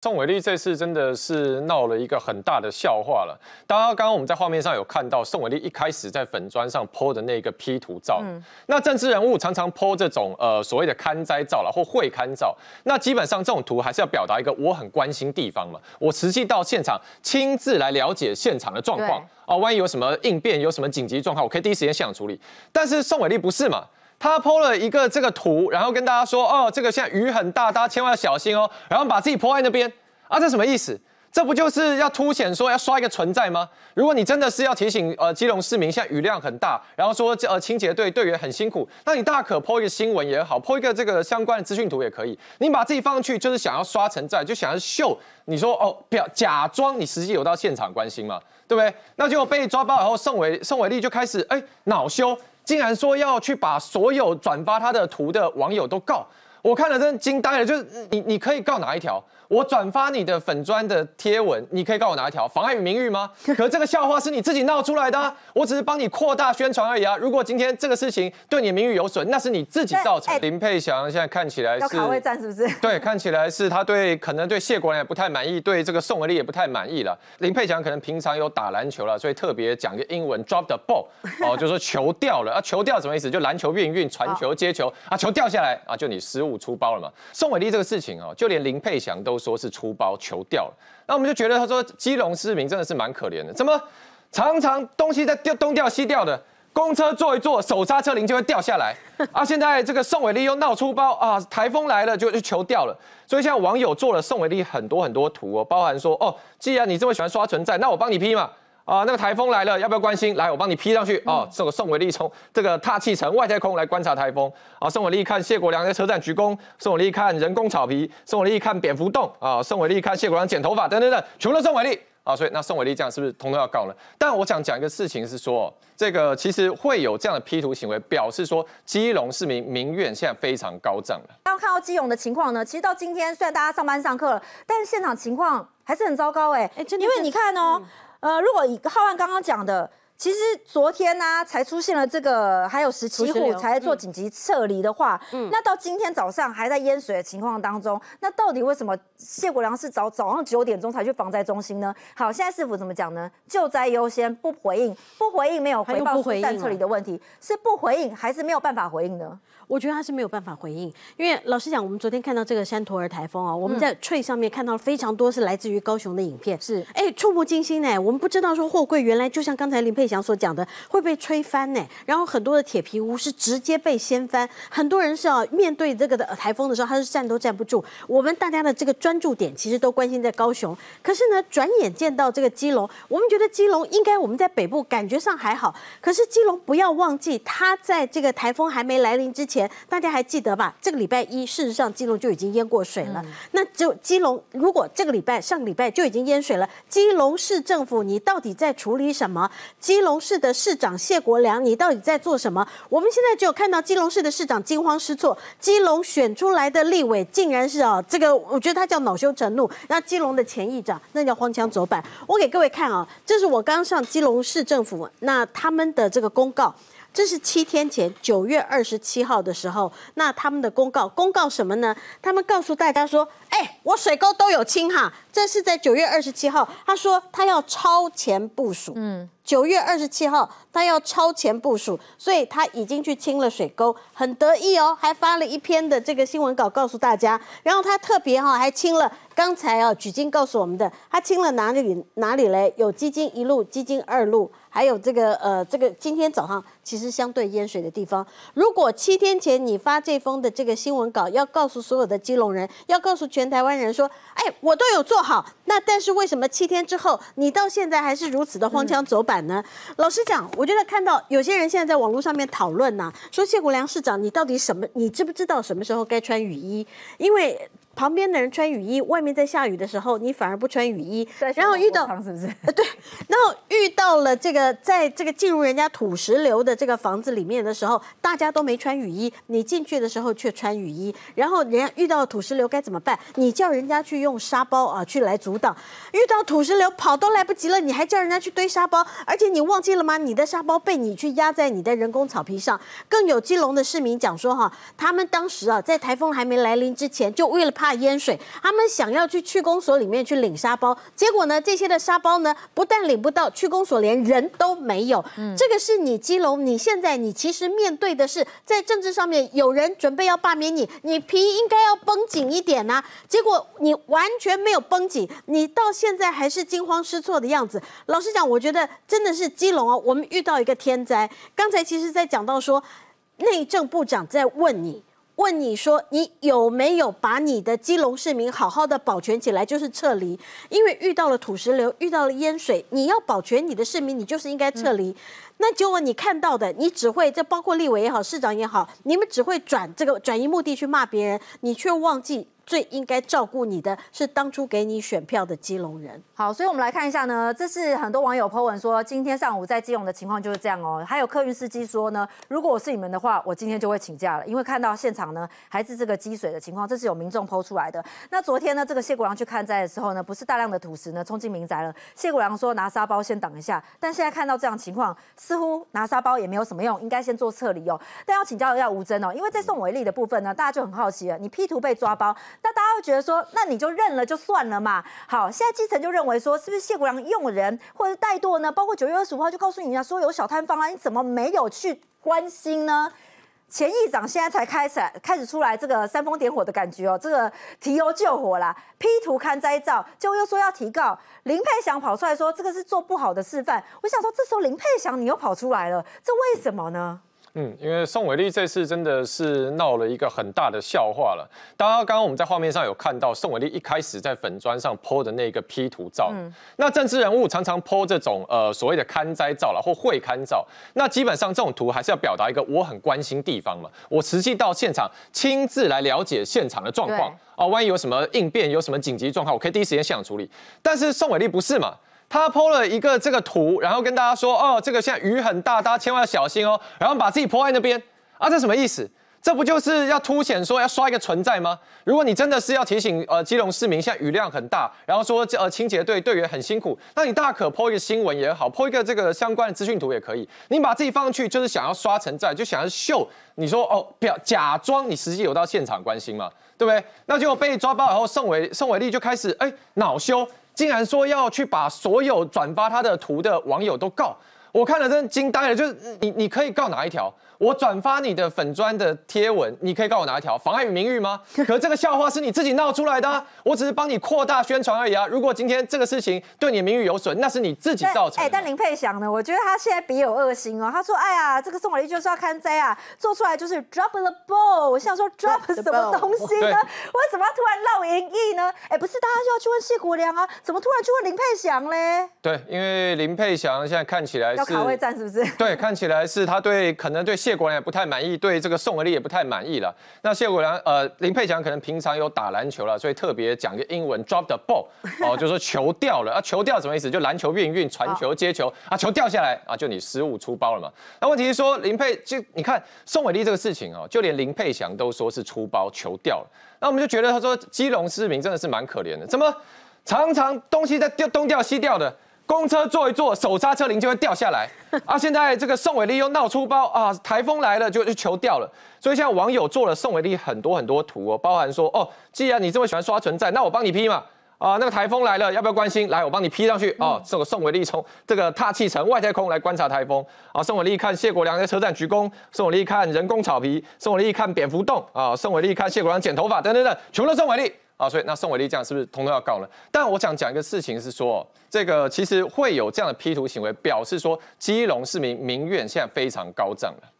宋伟力这次真的是闹了一个很大的笑话了。大家刚刚我们在画面上有看到宋伟力一开始在粉砖上泼的那个 P 图照。那政治人物常常泼这种呃所谓的刊灾照了或会刊照，那基本上这种图还是要表达一个我很关心地方嘛，我实际到现场亲自来了解现场的状况啊，万一有什么应变，有什么紧急状况，我可以第一时间现场处理。但是宋伟力不是嘛？他 po 了一个这个图，然后跟大家说：“哦，这个现在雨很大，大家千万要小心哦。”然后把自己 po 在那边啊，这什么意思？这不就是要凸显说要刷一个存在吗？如果你真的是要提醒呃，基隆市民现在雨量很大，然后说呃，清洁队队员很辛苦，那你大可 po 一个新闻也好，po 一个这个相关的资讯图也可以。你把自己放上去，就是想要刷存在，就想要秀。你说哦，表假装你实际有到现场关心嘛，对不对？那就被抓包以后，宋伟、宋伟力就开始哎恼羞。竟然说要去把所有转发他的图的网友都告，我看了真惊呆了。就是你，你可以告哪一条？我转发你的粉砖的贴文，你可以告我哪一条妨碍你名誉吗？可这个笑话是你自己闹出来的，我只是帮你扩大宣传而已啊。如果今天这个事情对你名誉有损，那是你自己造成。林佩祥现在看起来卡位战是不是？对，看起来是他对可能对谢国梁也不太满意，对这个宋伟丽也不太满意了。林佩祥可能平常有打篮球了，所以特别讲个英文 drop the ball，哦，就说球掉了啊，球掉什么意思？就篮球运运传球接球啊，球掉下来啊，就你失误出包了嘛。宋伟丽这个事情哦，就连林佩祥都。说是出包球掉了，那我们就觉得他说基隆市民真的是蛮可怜的，怎么常常东西在掉东掉西掉的，公车坐一坐，手刹车铃就会掉下来 啊！现在这个宋伟立又闹出包啊，台风来了就就球掉了，所以现在网友做了宋伟立很多很多图哦，包含说哦，既然你这么喜欢刷存在，那我帮你批嘛。啊，那个台风来了，要不要关心？来，我帮你 P 上去。啊。这个宋伟力从这个大气层外太空来观察台风。啊，宋伟力看谢国良在车站鞠躬。宋伟力看人工草皮。宋伟力看蝙蝠洞。啊，宋伟力看谢国良剪头发。等等等，全部都宋伟力。啊，所以那宋伟力这样是不是通通要告呢？但我想讲一个事情是说，这个其实会有这样的 P 图行为，表示说基隆市民民怨现在非常高涨了。要看到基隆的情况呢，其实到今天虽然大家上班上课了，但是现场情况还是很糟糕哎。哎，真的，因为你看哦。呃，如果以浩瀚刚刚讲的。其实昨天呢，才出现了这个，还有十七户才做紧急撤离的话，那到今天早上还在淹水的情况当中，那到底为什么谢国良是早早上九点钟才去防灾中心呢？好，现在市府怎么讲呢？救灾优先，不回应，不回应，没有回应不撤离的问题是不回应还是没有办法回应呢？我觉得他是没有办法回应，因为老实讲，我们昨天看到这个山陀儿台风啊，我们在翠上面看到了非常多是来自于高雄的影片，是哎触目惊心哎，我们不知道说货柜原来就像刚才林佩。想所讲的会被吹翻呢，然后很多的铁皮屋是直接被掀翻，很多人是要面对这个的台风的时候，他是站都站不住。我们大家的这个专注点其实都关心在高雄，可是呢，转眼见到这个基隆，我们觉得基隆应该我们在北部感觉上还好，可是基隆不要忘记，它在这个台风还没来临之前，大家还记得吧？这个礼拜一，事实上基隆就已经淹过水了。那就基隆，如果这个礼拜上个礼拜就已经淹水了，基隆市政府你到底在处理什么？基基隆市的市长谢国良，你到底在做什么？我们现在只有看到基隆市的市长惊慌失措，基隆选出来的立委竟然是啊，这个我觉得他叫恼羞成怒。那基隆的前议长那叫荒腔走板。我给各位看啊，这是我刚上基隆市政府，那他们的这个公告，这是七天前九月二十七号的时候，那他们的公告，公告什么呢？他们告诉大家说，哎，我水沟都有清哈，这是在九月二十七号，他说他要超前部署，嗯。九月二十七号，他要超前部署，所以他已经去清了水沟，很得意哦，还发了一篇的这个新闻稿告诉大家。然后他特别哈，还清了刚才啊，举金告诉我们的，他清了哪里哪里嘞？有基金一路、基金二路，还有这个呃，这个今天早上其实相对淹水的地方。如果七天前你发这封的这个新闻稿，要告诉所有的基隆人，要告诉全台湾人说，哎，我都有做好。那但是为什么七天之后，你到现在还是如此的荒腔走板？呢？老实讲，我觉得看到有些人现在在网络上面讨论呢，说谢国良市长，你到底什么？你知不知道什么时候该穿雨衣？因为。旁边的人穿雨衣，外面在下雨的时候，你反而不穿雨衣。然后遇到是不是？对。然后遇到了这个，在这个进入人家土石流的这个房子里面的时候，大家都没穿雨衣，你进去的时候却穿雨衣。然后人家遇到土石流该怎么办？你叫人家去用沙包啊去来阻挡。遇到土石流跑都来不及了，你还叫人家去堆沙包？而且你忘记了吗？你的沙包被你去压在你的人工草皮上。更有基隆的市民讲说哈，他们当时啊在台风还没来临之前，就为了怕。大淹水，他们想要去区公所里面去领沙包，结果呢，这些的沙包呢，不但领不到区公所，连人都没有。这个是你基隆，你现在你其实面对的是在政治上面有人准备要罢免你，你皮应该要绷紧一点呐。结果你完全没有绷紧，你到现在还是惊慌失措的样子。老实讲，我觉得真的是基隆啊，我们遇到一个天灾。刚才其实，在讲到说内政部长在问你。问你说，你有没有把你的基隆市民好好的保全起来？就是撤离，因为遇到了土石流，遇到了淹水，你要保全你的市民，你就是应该撤离。那结果你看到的，你只会这包括立委也好，市长也好，你们只会转这个转移目的去骂别人，你却忘记。最应该照顾你的是当初给你选票的基隆人。好，所以我们来看一下呢，这是很多网友 po 文说，今天上午在基隆的情况就是这样哦。还有客运司机说呢，如果我是你们的话，我今天就会请假了，因为看到现场呢还是这个积水的情况，这是有民众 po 出来的。那昨天呢，这个谢国良去看灾的时候呢，不是大量的土石呢冲进民宅了。谢国良说拿沙包先挡一下，但现在看到这样情况，似乎拿沙包也没有什么用，应该先做撤离哦。但要请教一下吴征哦，因为在宋伟立的部分呢，大家就很好奇了，你 P 图被抓包。那大家会觉得说，那你就认了就算了嘛。好，现在基层就认为说，是不是谢国良用人或者怠惰呢？包括九月二十五号就告诉你啊，说有小摊方啊，你怎么没有去关心呢？前议长现在才开始开始出来这个煽风点火的感觉哦，这个提油救火啦，P 图看灾照，就又说要提告。林佩祥跑出来说这个是做不好的示范。我想说，这时候林佩祥你又跑出来了，这为什么呢？嗯，因为宋伟力这次真的是闹了一个很大的笑话了。大家刚刚我们在画面上有看到宋伟力一开始在粉砖上泼的那个 P 图照。那政治人物常常泼这种呃所谓的刊灾照了或会刊照，那基本上这种图还是要表达一个我很关心地方嘛，我实际到现场亲自来了解现场的状况啊，万一有什么应变，有什么紧急状况，我可以第一时间现场处理。但是宋伟力不是嘛？他 po 了一个这个图，然后跟大家说：“哦，这个现在雨很大，大家千万要小心哦。”然后把自己 po 在那边啊，这什么意思？这不就是要凸显说要刷一个存在吗？如果你真的是要提醒呃，基隆市民现在雨量很大，然后说呃，清洁队队员很辛苦，那你大可 po 一个新闻也好，po 一个这个相关的资讯图也可以。你把自己放上去，就是想要刷存在，就想要秀。你说哦，表假装你实际有到现场关心嘛，对不对？那就被抓包以后，宋伟、宋伟力就开始哎恼羞。竟然说要去把所有转发他的图的网友都告。我看了真惊呆了，就是你，你可以告哪一条？我转发你的粉砖的贴文，你可以告我哪一条？妨碍与名誉吗？可这个笑话是你自己闹出来的，我只是帮你扩大宣传而已啊。如果今天这个事情对你名誉有损，那是你自己造成的。哎，但林佩祥呢？我觉得他现在别有恶心哦。他说：“哎呀，这个宋伟立就是要看栽啊，做出来就是 drop the ball。”我想说 drop 什么东西呢？为什么要突然闹演义呢？哎，不是，大家就要去问谢国良啊？怎么突然去问林佩祥嘞？对，因为林佩祥现在看起来。防位战是不是？对，看起来是他对可能对谢国梁也不太满意，对这个宋伟力也不太满意了。那谢国梁，呃，林佩强可能平常有打篮球了，所以特别讲个英文 drop the ball，哦，就说球掉了啊，球掉什么意思？就篮球运运传球接球啊，球掉下来啊，就你失误出包了嘛。那问题是说林佩就你看宋伟力这个事情哦，就连林佩强都说是出包球掉了。那我们就觉得他说基隆市民真的是蛮可怜的，怎么常常东西在掉东掉西掉的？公车坐一坐，手刹车铃就会掉下来。啊，现在这个宋伟力又闹出包啊！台风来了就就球掉了，所以现在网友做了宋伟力很多很多图哦，包含说哦，既然你这么喜欢刷存在，那我帮你 P 嘛啊！那个台风来了要不要关心？来我帮你 P 上去哦。这个宋伟力从这个大气层外太空来观察台风啊。宋伟力看谢国良在车站鞠躬，宋伟力看人工草皮，宋伟力看蝙蝠洞啊，宋伟力看谢国良剪头发等等等，全部都是宋伟力。啊，所以那宋伟丽这样是不是通通要告呢？但我想讲一个事情是说，这个其实会有这样的 P 图行为，表示说基隆市民民怨现在非常高涨了。